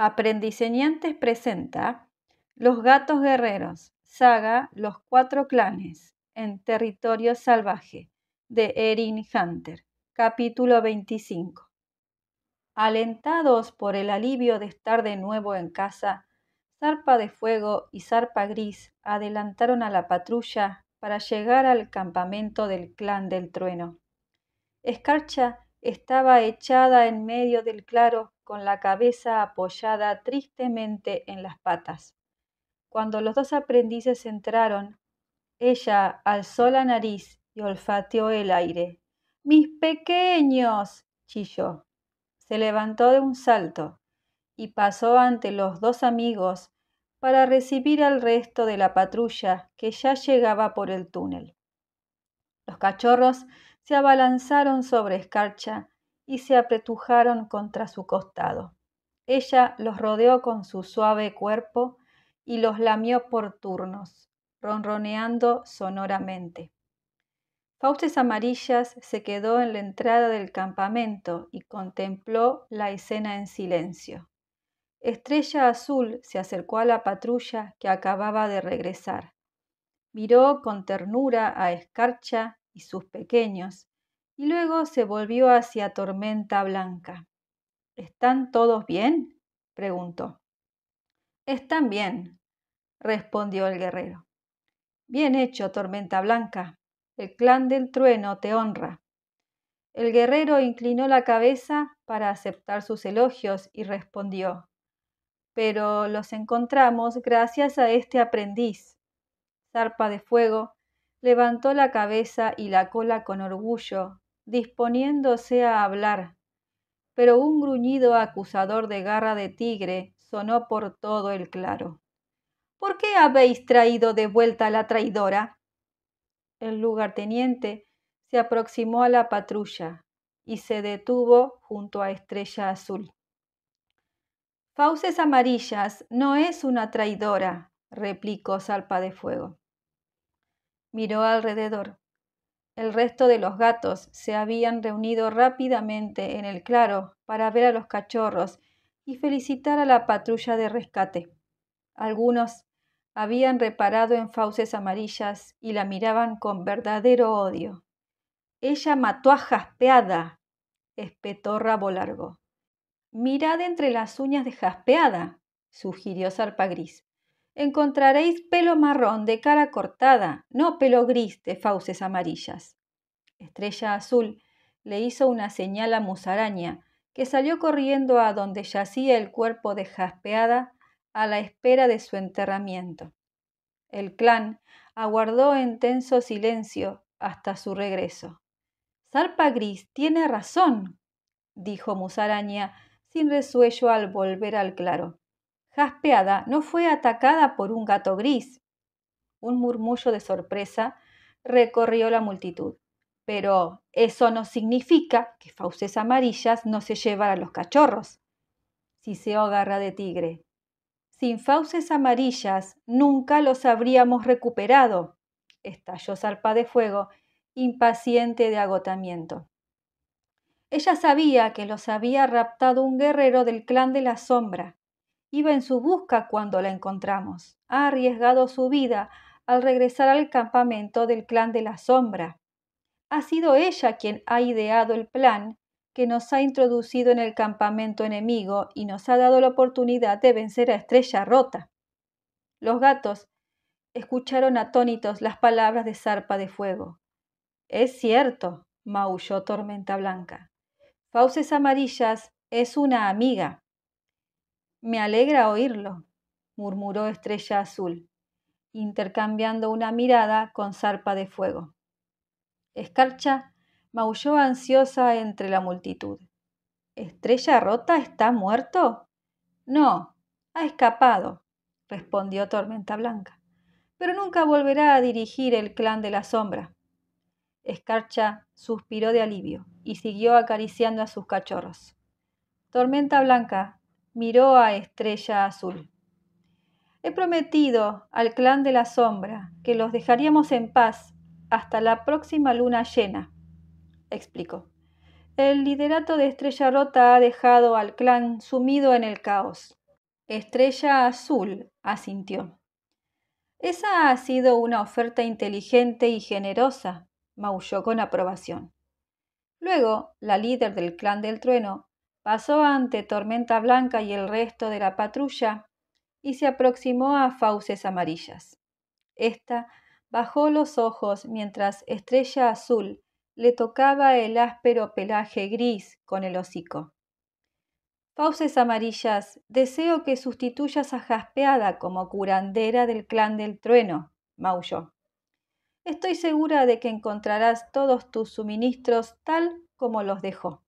Aprendiseñantes presenta Los Gatos Guerreros, saga Los Cuatro Clanes, en Territorio Salvaje, de Erin Hunter, capítulo 25. Alentados por el alivio de estar de nuevo en casa, Zarpa de Fuego y Zarpa Gris adelantaron a la patrulla para llegar al campamento del clan del trueno. Escarcha estaba echada en medio del claro con la cabeza apoyada tristemente en las patas. Cuando los dos aprendices entraron, ella alzó la nariz y olfateó el aire. Mis pequeños, chilló. Se levantó de un salto y pasó ante los dos amigos para recibir al resto de la patrulla que ya llegaba por el túnel. Los cachorros se abalanzaron sobre escarcha y se apretujaron contra su costado. Ella los rodeó con su suave cuerpo y los lamió por turnos, ronroneando sonoramente. Faustes Amarillas se quedó en la entrada del campamento y contempló la escena en silencio. Estrella Azul se acercó a la patrulla que acababa de regresar. Miró con ternura a Escarcha sus pequeños, y luego se volvió hacia Tormenta Blanca. ¿Están todos bien? preguntó. Están bien, respondió el guerrero. Bien hecho, Tormenta Blanca. El clan del trueno te honra. El guerrero inclinó la cabeza para aceptar sus elogios y respondió, pero los encontramos gracias a este aprendiz, zarpa de fuego, levantó la cabeza y la cola con orgullo, disponiéndose a hablar, pero un gruñido acusador de garra de tigre sonó por todo el claro. ¿Por qué habéis traído de vuelta a la traidora? El lugarteniente se aproximó a la patrulla y se detuvo junto a Estrella Azul. Fauces Amarillas no es una traidora, replicó Salpa de Fuego. Miró alrededor. El resto de los gatos se habían reunido rápidamente en el claro para ver a los cachorros y felicitar a la patrulla de rescate. Algunos habían reparado en fauces amarillas y la miraban con verdadero odio. Ella mató a Jaspeada, espetó Rabo Largo. Mirad entre las uñas de Jaspeada, sugirió Zarpa Gris encontraréis pelo marrón de cara cortada, no pelo gris de fauces amarillas. Estrella Azul le hizo una señal a Musaraña, que salió corriendo a donde yacía el cuerpo de Jaspeada a la espera de su enterramiento. El clan aguardó en tenso silencio hasta su regreso. Zarpa Gris tiene razón, dijo Musaraña sin resuello al volver al claro gaspeada, no fue atacada por un gato gris. Un murmullo de sorpresa recorrió la multitud. Pero eso no significa que fauces amarillas no se llevaran a los cachorros. Siseo agarra de tigre. Sin fauces amarillas nunca los habríamos recuperado, estalló zarpa de fuego, impaciente de agotamiento. Ella sabía que los había raptado un guerrero del clan de la sombra iba en su busca cuando la encontramos. Ha arriesgado su vida al regresar al campamento del clan de la sombra. Ha sido ella quien ha ideado el plan que nos ha introducido en el campamento enemigo y nos ha dado la oportunidad de vencer a Estrella Rota. Los gatos escucharon atónitos las palabras de Zarpa de Fuego. Es cierto, maulló Tormenta Blanca. Fauces Amarillas es una amiga. Me alegra oírlo, murmuró Estrella Azul, intercambiando una mirada con zarpa de fuego. Escarcha maulló ansiosa entre la multitud. ¿Estrella Rota está muerto? No, ha escapado, respondió Tormenta Blanca, pero nunca volverá a dirigir el clan de la sombra. Escarcha suspiró de alivio y siguió acariciando a sus cachorros. Tormenta Blanca miró a Estrella Azul. He prometido al clan de la sombra que los dejaríamos en paz hasta la próxima luna llena, explicó. El liderato de Estrella Rota ha dejado al clan sumido en el caos. Estrella Azul asintió. Esa ha sido una oferta inteligente y generosa, maulló con aprobación. Luego, la líder del clan del trueno Pasó ante Tormenta Blanca y el resto de la patrulla y se aproximó a Fauces Amarillas. Esta bajó los ojos mientras Estrella Azul le tocaba el áspero pelaje gris con el hocico. Fauces Amarillas, deseo que sustituyas a Jaspeada como curandera del clan del trueno, maulló. Estoy segura de que encontrarás todos tus suministros tal como los dejó.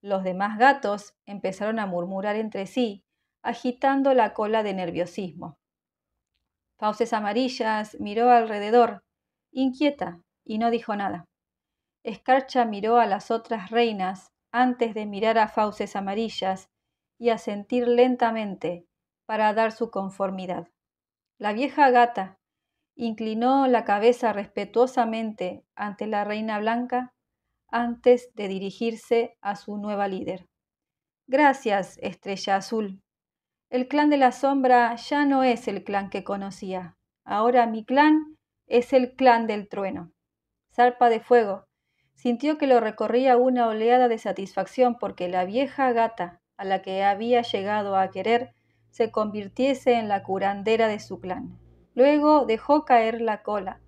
Los demás gatos empezaron a murmurar entre sí, agitando la cola de nerviosismo. Fauces Amarillas miró alrededor, inquieta, y no dijo nada. Escarcha miró a las otras reinas antes de mirar a Fauces Amarillas y a sentir lentamente para dar su conformidad. La vieja gata inclinó la cabeza respetuosamente ante la reina blanca antes de dirigirse a su nueva líder. Gracias, Estrella Azul. El clan de la sombra ya no es el clan que conocía. Ahora mi clan es el clan del trueno. Zarpa de fuego. Sintió que lo recorría una oleada de satisfacción porque la vieja gata a la que había llegado a querer se convirtiese en la curandera de su clan. Luego dejó caer la cola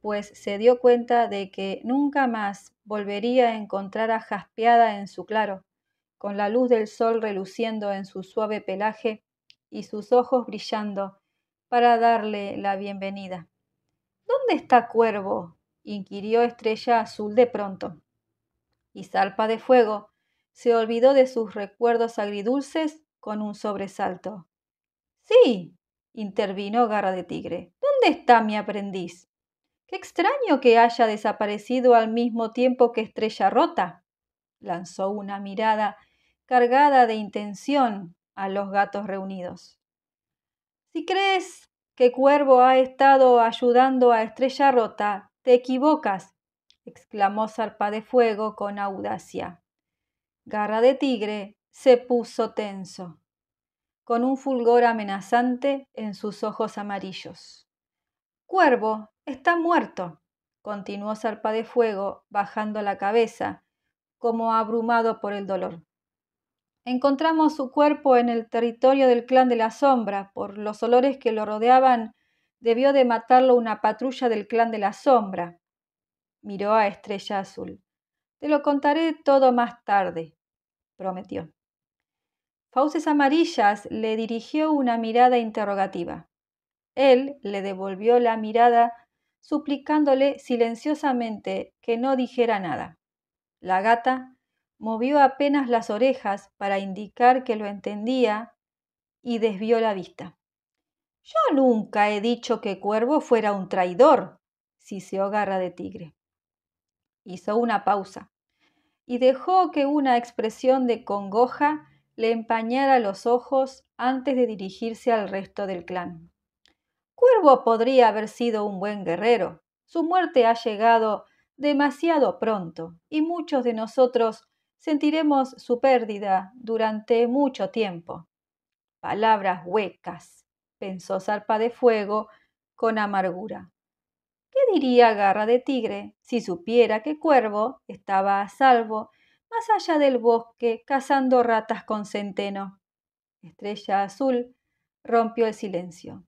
pues se dio cuenta de que nunca más volvería a encontrar a Jaspeada en su claro, con la luz del sol reluciendo en su suave pelaje y sus ojos brillando para darle la bienvenida. ¿Dónde está Cuervo? inquirió Estrella Azul de pronto. Y Salpa de Fuego se olvidó de sus recuerdos agridulces con un sobresalto. Sí, intervino Garra de Tigre. ¿Dónde está mi aprendiz? Qué extraño que haya desaparecido al mismo tiempo que Estrella Rota. Lanzó una mirada cargada de intención a los gatos reunidos. Si crees que Cuervo ha estado ayudando a Estrella Rota, te equivocas, exclamó Zarpa de Fuego con audacia. Garra de Tigre se puso tenso, con un fulgor amenazante en sus ojos amarillos. Cuervo Está muerto, continuó Zarpa de Fuego, bajando la cabeza, como abrumado por el dolor. Encontramos su cuerpo en el territorio del clan de la sombra. Por los olores que lo rodeaban, debió de matarlo una patrulla del clan de la sombra. Miró a Estrella Azul. Te lo contaré todo más tarde, prometió. Fauces Amarillas le dirigió una mirada interrogativa. Él le devolvió la mirada suplicándole silenciosamente que no dijera nada. La gata movió apenas las orejas para indicar que lo entendía y desvió la vista. Yo nunca he dicho que Cuervo fuera un traidor, si se Garra de Tigre. Hizo una pausa y dejó que una expresión de congoja le empañara los ojos antes de dirigirse al resto del clan. Cuervo podría haber sido un buen guerrero. Su muerte ha llegado demasiado pronto y muchos de nosotros sentiremos su pérdida durante mucho tiempo. Palabras huecas, pensó Zarpa de Fuego con amargura. ¿Qué diría Garra de Tigre si supiera que Cuervo estaba a salvo más allá del bosque cazando ratas con centeno? Estrella Azul rompió el silencio.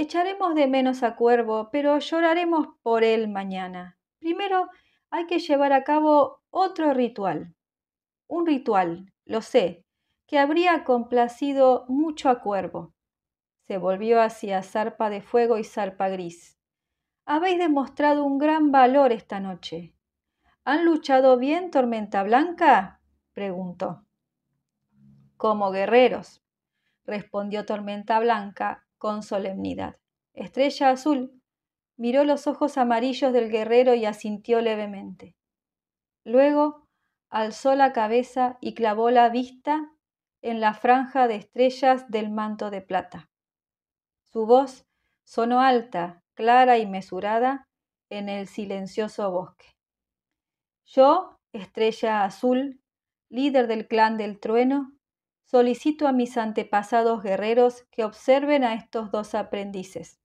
Echaremos de menos a Cuervo, pero lloraremos por él mañana. Primero hay que llevar a cabo otro ritual. Un ritual, lo sé, que habría complacido mucho a Cuervo. Se volvió hacia Zarpa de Fuego y Zarpa Gris. Habéis demostrado un gran valor esta noche. ¿Han luchado bien, Tormenta Blanca? preguntó. Como guerreros, respondió Tormenta Blanca, con solemnidad. Estrella Azul miró los ojos amarillos del guerrero y asintió levemente. Luego alzó la cabeza y clavó la vista en la franja de estrellas del manto de plata. Su voz sonó alta, clara y mesurada en el silencioso bosque. Yo, estrella azul, líder del clan del trueno, solicito a mis antepasados guerreros que observen a estos dos aprendices.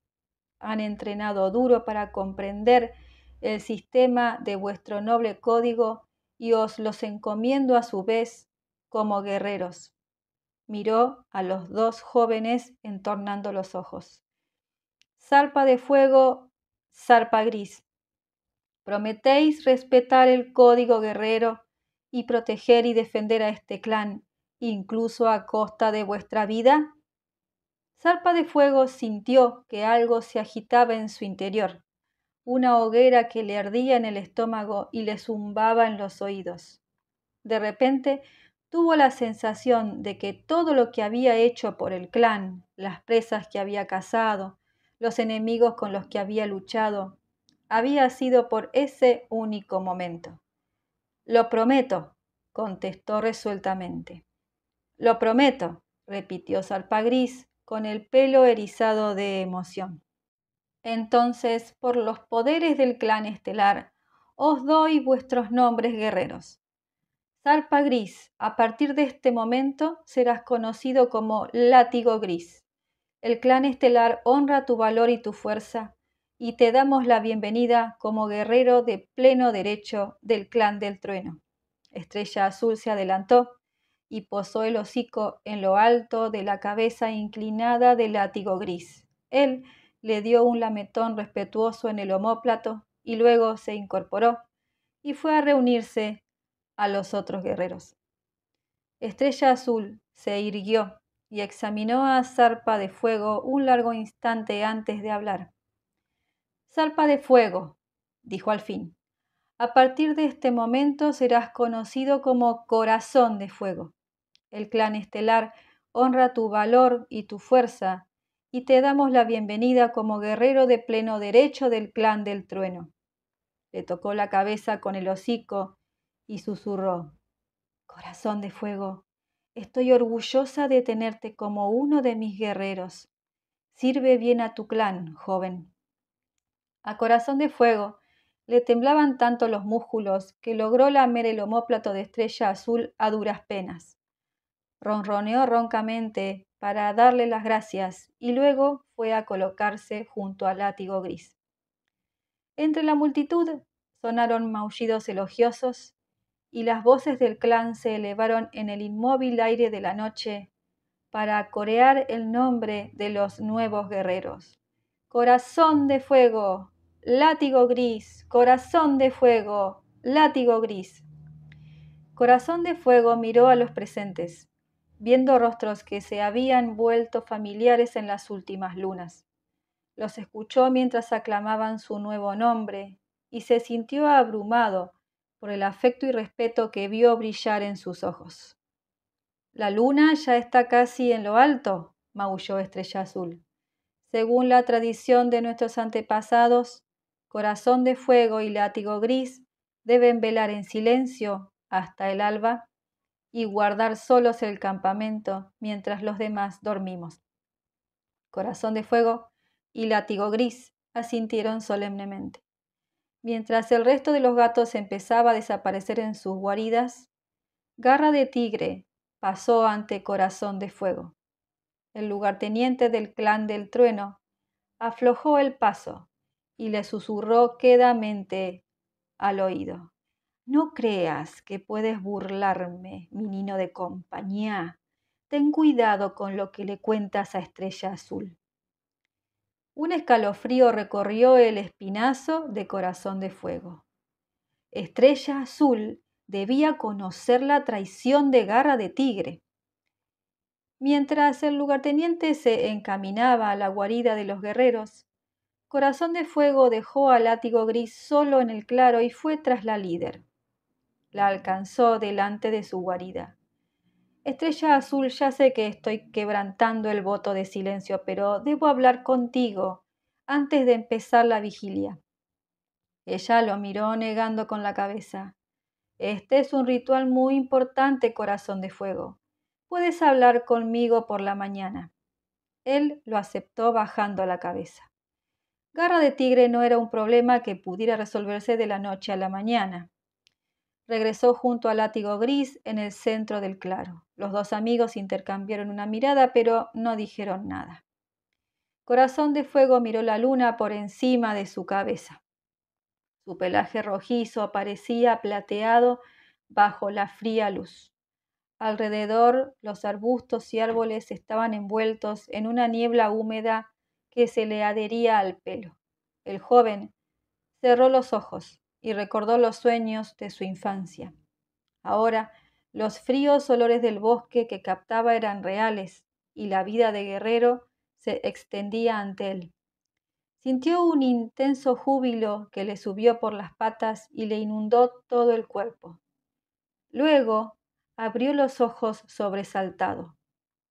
Han entrenado duro para comprender el sistema de vuestro noble código y os los encomiendo a su vez como guerreros. Miró a los dos jóvenes entornando los ojos. Zarpa de fuego, zarpa gris. Prometéis respetar el código guerrero y proteger y defender a este clan incluso a costa de vuestra vida? Zarpa de Fuego sintió que algo se agitaba en su interior, una hoguera que le ardía en el estómago y le zumbaba en los oídos. De repente tuvo la sensación de que todo lo que había hecho por el clan, las presas que había cazado, los enemigos con los que había luchado, había sido por ese único momento. Lo prometo, contestó resueltamente. Lo prometo, repitió Salpagris, Gris, con el pelo erizado de emoción. Entonces, por los poderes del clan estelar, os doy vuestros nombres guerreros. Zarpa Gris, a partir de este momento serás conocido como Látigo Gris. El clan estelar honra tu valor y tu fuerza, y te damos la bienvenida como guerrero de pleno derecho del clan del trueno. Estrella Azul se adelantó y posó el hocico en lo alto de la cabeza inclinada del látigo gris. Él le dio un lametón respetuoso en el homóplato y luego se incorporó y fue a reunirse a los otros guerreros. Estrella Azul se irguió y examinó a Zarpa de Fuego un largo instante antes de hablar. Zarpa de Fuego, dijo al fin, a partir de este momento serás conocido como Corazón de Fuego el clan estelar honra tu valor y tu fuerza, y te damos la bienvenida como guerrero de pleno derecho del clan del trueno. Le tocó la cabeza con el hocico y susurró, Corazón de fuego, estoy orgullosa de tenerte como uno de mis guerreros. Sirve bien a tu clan, joven. A Corazón de Fuego le temblaban tanto los músculos que logró lamer el homóplato de estrella azul a duras penas ronroneó roncamente para darle las gracias y luego fue a colocarse junto al látigo gris. Entre la multitud sonaron maullidos elogiosos y las voces del clan se elevaron en el inmóvil aire de la noche para corear el nombre de los nuevos guerreros. Corazón de fuego, látigo gris, corazón de fuego, látigo gris. Corazón de fuego miró a los presentes viendo rostros que se habían vuelto familiares en las últimas lunas. Los escuchó mientras aclamaban su nuevo nombre y se sintió abrumado por el afecto y respeto que vio brillar en sus ojos. La luna ya está casi en lo alto, maulló Estrella Azul. Según la tradición de nuestros antepasados, Corazón de Fuego y Látigo Gris deben velar en silencio hasta el alba y guardar solos el campamento mientras los demás dormimos. Corazón de Fuego y Látigo Gris asintieron solemnemente. Mientras el resto de los gatos empezaba a desaparecer en sus guaridas, Garra de Tigre pasó ante Corazón de Fuego. El lugarteniente del clan del trueno aflojó el paso y le susurró quedamente al oído. No creas que puedes burlarme, mi de compañía. Ten cuidado con lo que le cuentas a Estrella Azul. Un escalofrío recorrió el espinazo de corazón de fuego. Estrella Azul debía conocer la traición de garra de tigre. Mientras el lugarteniente se encaminaba a la guarida de los guerreros, Corazón de Fuego dejó al látigo gris solo en el claro y fue tras la líder la alcanzó delante de su guarida. Estrella Azul, ya sé que estoy quebrantando el voto de silencio, pero debo hablar contigo antes de empezar la vigilia. Ella lo miró negando con la cabeza. Este es un ritual muy importante, corazón de fuego. Puedes hablar conmigo por la mañana. Él lo aceptó bajando la cabeza. Garra de tigre no era un problema que pudiera resolverse de la noche a la mañana. Regresó junto al látigo gris en el centro del claro. Los dos amigos intercambiaron una mirada, pero no dijeron nada. Corazón de Fuego miró la luna por encima de su cabeza. Su pelaje rojizo aparecía plateado bajo la fría luz. Alrededor los arbustos y árboles estaban envueltos en una niebla húmeda que se le adhería al pelo. El joven cerró los ojos y recordó los sueños de su infancia. Ahora, los fríos olores del bosque que captaba eran reales y la vida de guerrero se extendía ante él. Sintió un intenso júbilo que le subió por las patas y le inundó todo el cuerpo. Luego abrió los ojos sobresaltado.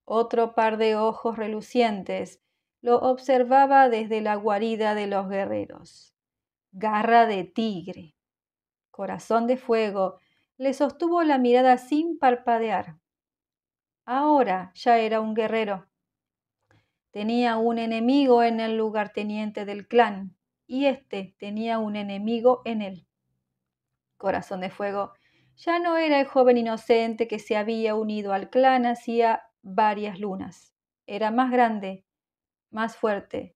Otro par de ojos relucientes lo observaba desde la guarida de los guerreros garra de tigre. Corazón de fuego le sostuvo la mirada sin parpadear. Ahora ya era un guerrero. Tenía un enemigo en el lugarteniente del clan y éste tenía un enemigo en él. Corazón de Fuego ya no era el joven inocente que se había unido al clan hacía varias lunas. Era más grande, más fuerte,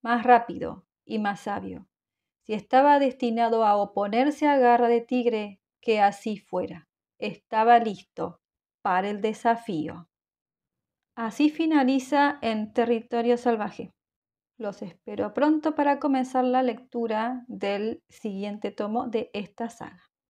más rápido y más sabio. Si estaba destinado a oponerse a Garra de Tigre, que así fuera. Estaba listo para el desafío. Así finaliza en Territorio Salvaje. Los espero pronto para comenzar la lectura del siguiente tomo de esta saga.